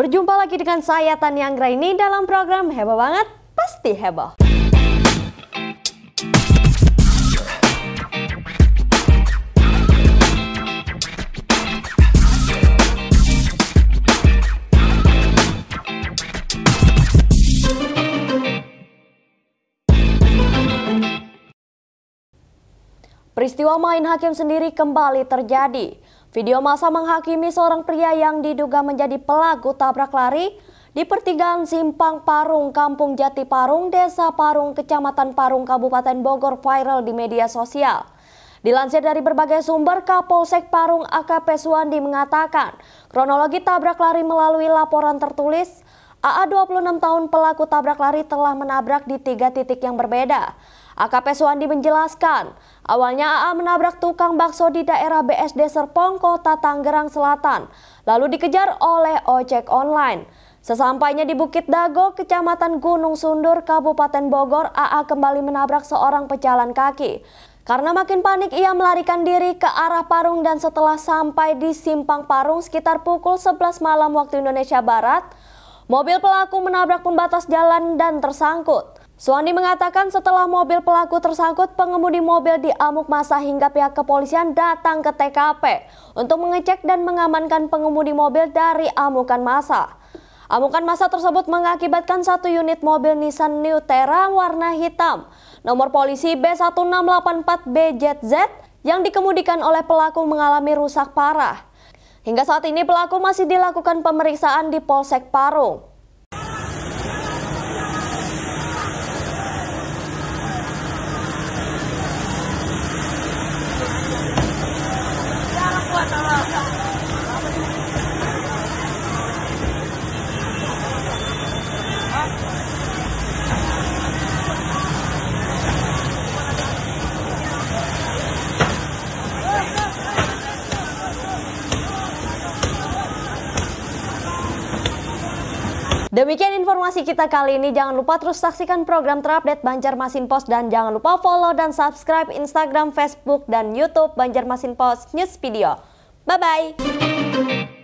Berjumpa lagi dengan saya Tania Anggra ini dalam program Heboh Banget Pasti Heboh. Peristiwa main hakim sendiri kembali terjadi. Video masa menghakimi seorang pria yang diduga menjadi pelaku tabrak lari di pertigaan Simpang Parung, Kampung Jati Parung, Desa Parung, Kecamatan Parung, Kabupaten Bogor viral di media sosial. Dilansir dari berbagai sumber, Kapolsek Parung AKP Suwandi mengatakan, kronologi tabrak lari melalui laporan tertulis AA 26 tahun pelaku tabrak lari telah menabrak di tiga titik yang berbeda. AKP Suwandi menjelaskan, awalnya AA menabrak tukang bakso di daerah BSD Serpong, Kota Tangerang Selatan, lalu dikejar oleh ojek online. Sesampainya di Bukit Dago, Kecamatan Gunung Sundur, Kabupaten Bogor, AA kembali menabrak seorang pejalan kaki. Karena makin panik ia melarikan diri ke arah Parung dan setelah sampai di Simpang Parung sekitar pukul 11 malam waktu Indonesia Barat, Mobil pelaku menabrak pembatas jalan dan tersangkut. Suwandi mengatakan setelah mobil pelaku tersangkut, pengemudi mobil diamuk masa hingga pihak kepolisian datang ke TKP untuk mengecek dan mengamankan pengemudi mobil dari amukan masa. Amukan masa tersebut mengakibatkan satu unit mobil Nissan New Terra warna hitam, nomor polisi B1684BZZ yang dikemudikan oleh pelaku mengalami rusak parah. Hingga saat ini pelaku masih dilakukan pemeriksaan di Polsek Parung. Demikian informasi kita kali ini. Jangan lupa terus saksikan program terupdate Banjarmasin Post dan jangan lupa follow dan subscribe Instagram, Facebook, dan YouTube Banjarmasin Post News Video. Bye-bye!